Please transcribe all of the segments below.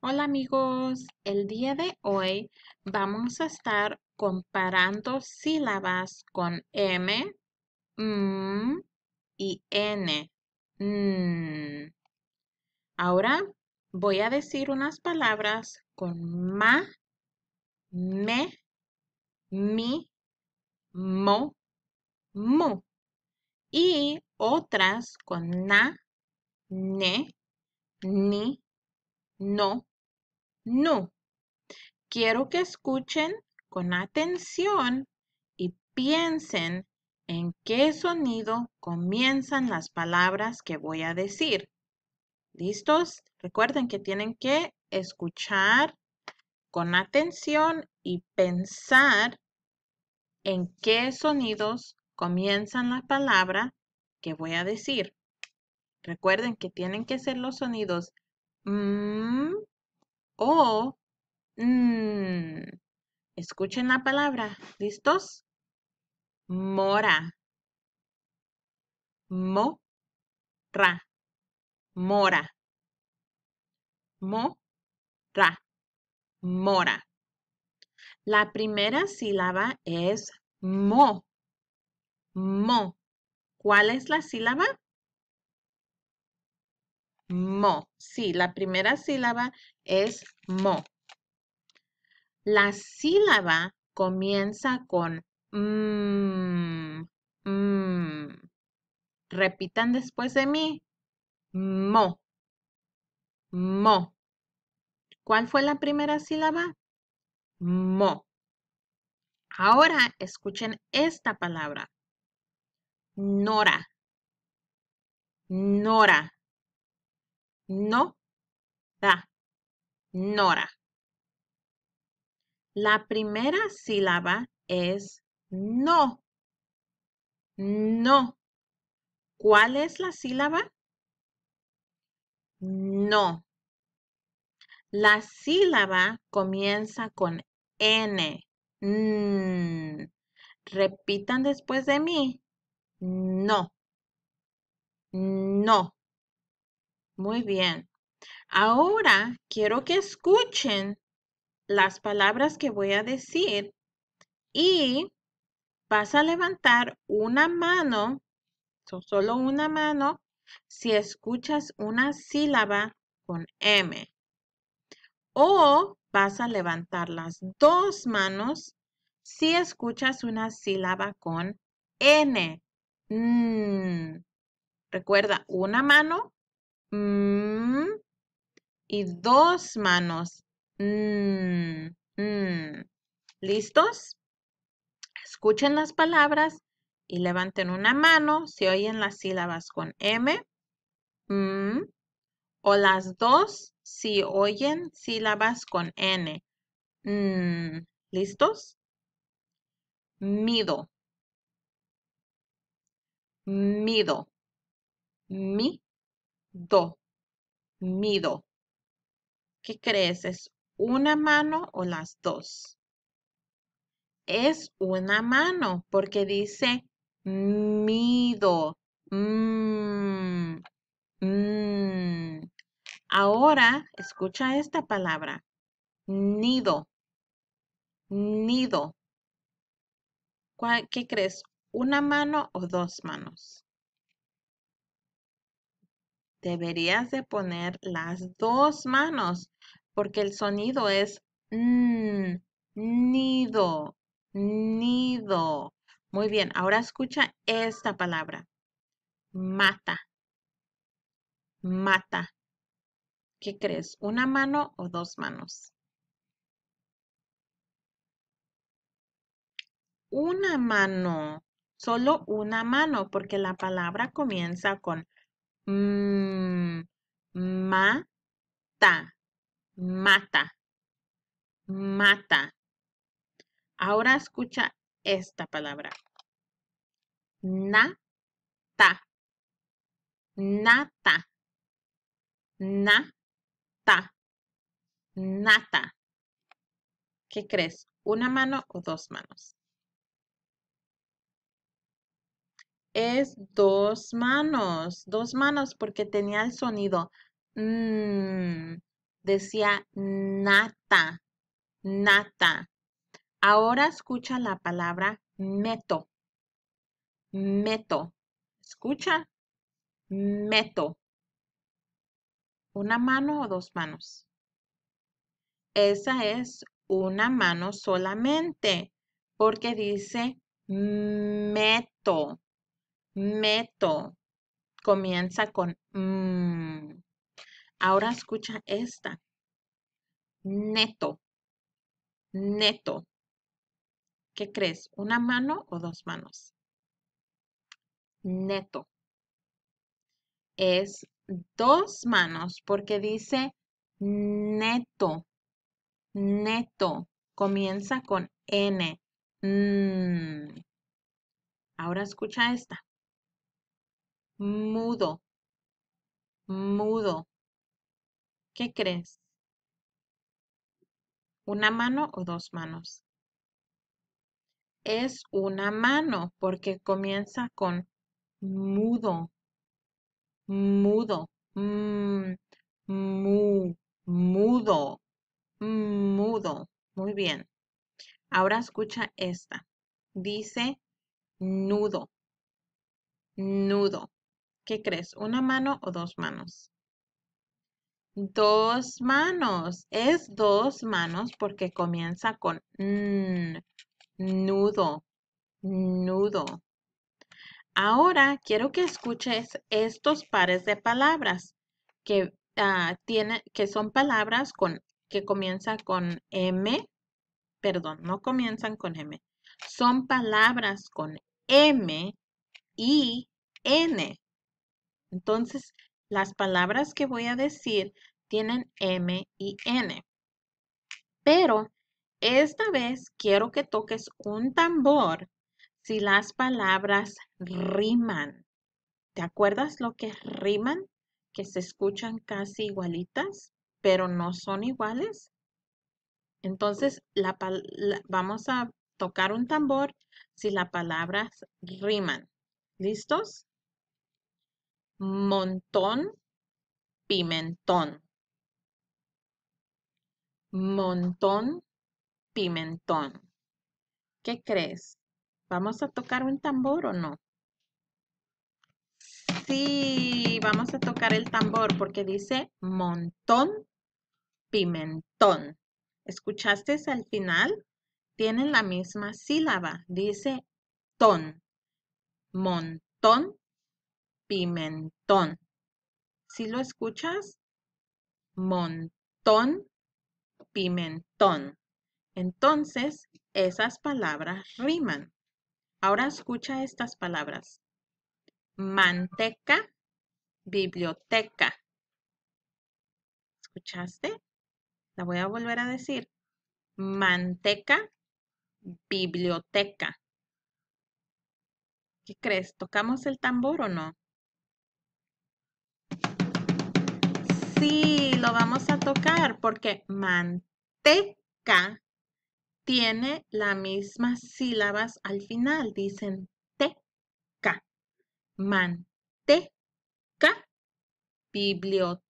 Hola amigos, el día de hoy vamos a estar comparando sílabas con M, M y N. Ahora voy a decir unas palabras con ma, me, mi, mo, mu. Y otras con na, ne, ni, no, no. Quiero que escuchen con atención y piensen en qué sonido comienzan las palabras que voy a decir. ¿Listos? Recuerden que tienen que escuchar con atención y pensar en qué sonidos comienzan las palabra que voy a decir. Recuerden que tienen que ser los sonidos mmm, o mm, escuchen la palabra, ¿listos? Mora, mo, ra, mora, mo, ra, mora. La primera sílaba es mo, mo. ¿Cuál es la sílaba? mo. Sí, la primera sílaba es mo. La sílaba comienza con mmm. Mmm. Repitan después de mí. Mo. Mo. ¿Cuál fue la primera sílaba? Mo. Ahora escuchen esta palabra. Nora. Nora. No da. Nora. La primera sílaba es no. No. ¿Cuál es la sílaba? No. La sílaba comienza con N. Repitan después de mí. No. No. Muy bien. Ahora quiero que escuchen las palabras que voy a decir y vas a levantar una mano, solo una mano, si escuchas una sílaba con M. O vas a levantar las dos manos si escuchas una sílaba con N. Mm. Recuerda, una mano Mm, y dos manos. Mm, mm, ¿Listos? Escuchen las palabras y levanten una mano si oyen las sílabas con M. Mm, o las dos si oyen sílabas con N. Mm, ¿Listos? Mido. Mido. Mi do, mido. ¿Qué crees? ¿Es una mano o las dos? Es una mano porque dice mido. Mmm. Ahora, escucha esta palabra. Nido. Nido. ¿Qué crees? ¿Una mano o dos manos? deberías de poner las dos manos porque el sonido es nido, nido. Muy bien, ahora escucha esta palabra. Mata, mata. ¿Qué crees? ¿Una mano o dos manos? Una mano, solo una mano, porque la palabra comienza con Mm, mata, mata, mata. Ahora escucha esta palabra. Nata, nata, nata, nata. ¿Qué crees? ¿Una mano o dos manos? es dos manos, dos manos porque tenía el sonido. Mm, decía nata, nata. Ahora escucha la palabra meto, meto. Escucha, meto. ¿Una mano o dos manos? Esa es una mano solamente porque dice meto meto. Comienza con mmm. Ahora escucha esta. Neto. Neto. ¿Qué crees? ¿Una mano o dos manos? Neto. Es dos manos porque dice neto. Neto. Comienza con N. Mm. Ahora escucha esta mudo, mudo. ¿Qué crees? ¿Una mano o dos manos? Es una mano porque comienza con mudo, mudo, mm. mudo, mudo. Muy bien. Ahora escucha esta. Dice nudo, nudo. ¿Qué crees? ¿Una mano o dos manos? Dos manos. Es dos manos porque comienza con nudo, nudo. Ahora quiero que escuches estos pares de palabras que, ah, que son palabras con, que comienzan con M. Perdón, no comienzan con M. Son palabras con M y N. Entonces, las palabras que voy a decir tienen M y N. Pero esta vez quiero que toques un tambor si las palabras riman. ¿Te acuerdas lo que riman? Que se escuchan casi igualitas, pero no son iguales. Entonces, vamos a tocar un tambor si las palabras riman. ¿Listos? montón, pimentón, montón, pimentón. ¿Qué crees? ¿Vamos a tocar un tambor o no? Sí, vamos a tocar el tambor porque dice montón, pimentón. ¿Escuchaste al final? Tienen la misma sílaba, dice ton, montón, pimentón. si lo escuchas? Montón, pimentón. Entonces, esas palabras riman. Ahora escucha estas palabras. Manteca, biblioteca. ¿Escuchaste? La voy a volver a decir. Manteca, biblioteca. ¿Qué crees? ¿Tocamos el tambor o no? vamos a tocar porque manteca tiene las mismas sílabas al final. Dicen te-ca, teca, manteca, biblioteca.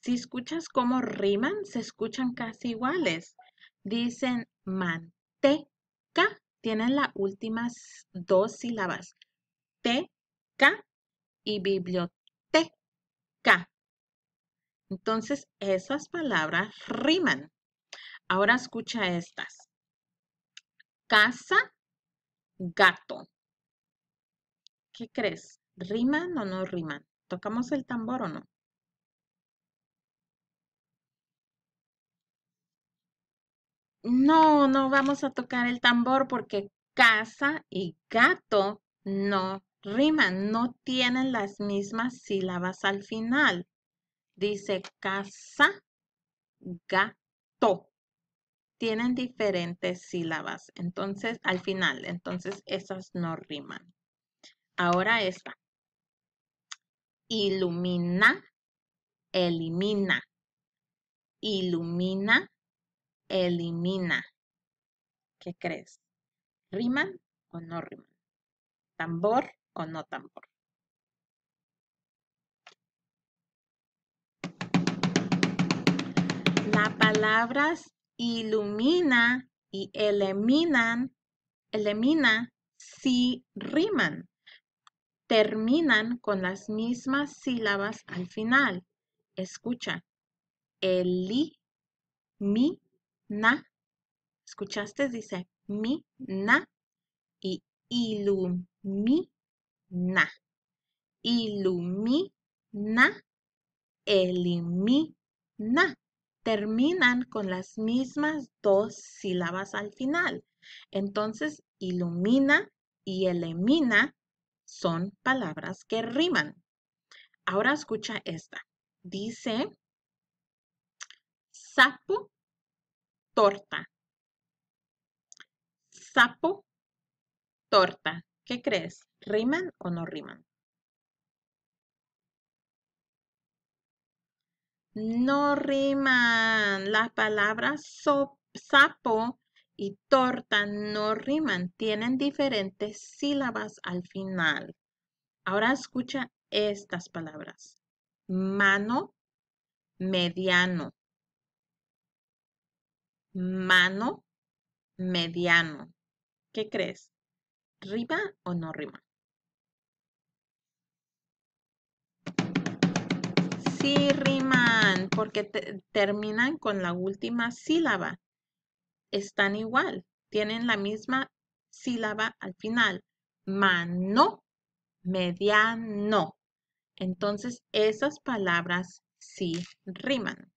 Si escuchas cómo riman, se escuchan casi iguales. Dicen manteca, tienen las últimas dos sílabas. Teca y biblioteca. Entonces, esas palabras riman. Ahora escucha estas. Casa, gato. ¿Qué crees? ¿Riman o no riman? ¿Tocamos el tambor o no? No, no vamos a tocar el tambor porque casa y gato no riman, no tienen las mismas sílabas al final. Dice casa, gato. Tienen diferentes sílabas. Entonces, al final, entonces esas no riman. Ahora esta. Ilumina, elimina. Ilumina, elimina. ¿Qué crees? ¿Riman o no riman? ¿Tambor o no tambor? palabras ilumina y eliminan, elimina si riman. Terminan con las mismas sílabas al final. Escucha. Eli, mi, na. ¿Escuchaste? Dice mi, na y ilumina. Ilumina, elimina terminan con las mismas dos sílabas al final. Entonces, ilumina y elimina son palabras que riman. Ahora escucha esta. Dice sapo, torta. Sapo, torta. ¿Qué crees? ¿Riman o no riman? no riman. Las palabras sapo y torta no riman, tienen diferentes sílabas al final. Ahora escucha estas palabras. Mano, mediano. Mano, mediano. ¿Qué crees? ¿Rima o no rima? Sí, rima porque terminan con la última sílaba. Están igual, tienen la misma sílaba al final. Mano, mediano. Entonces, esas palabras sí riman.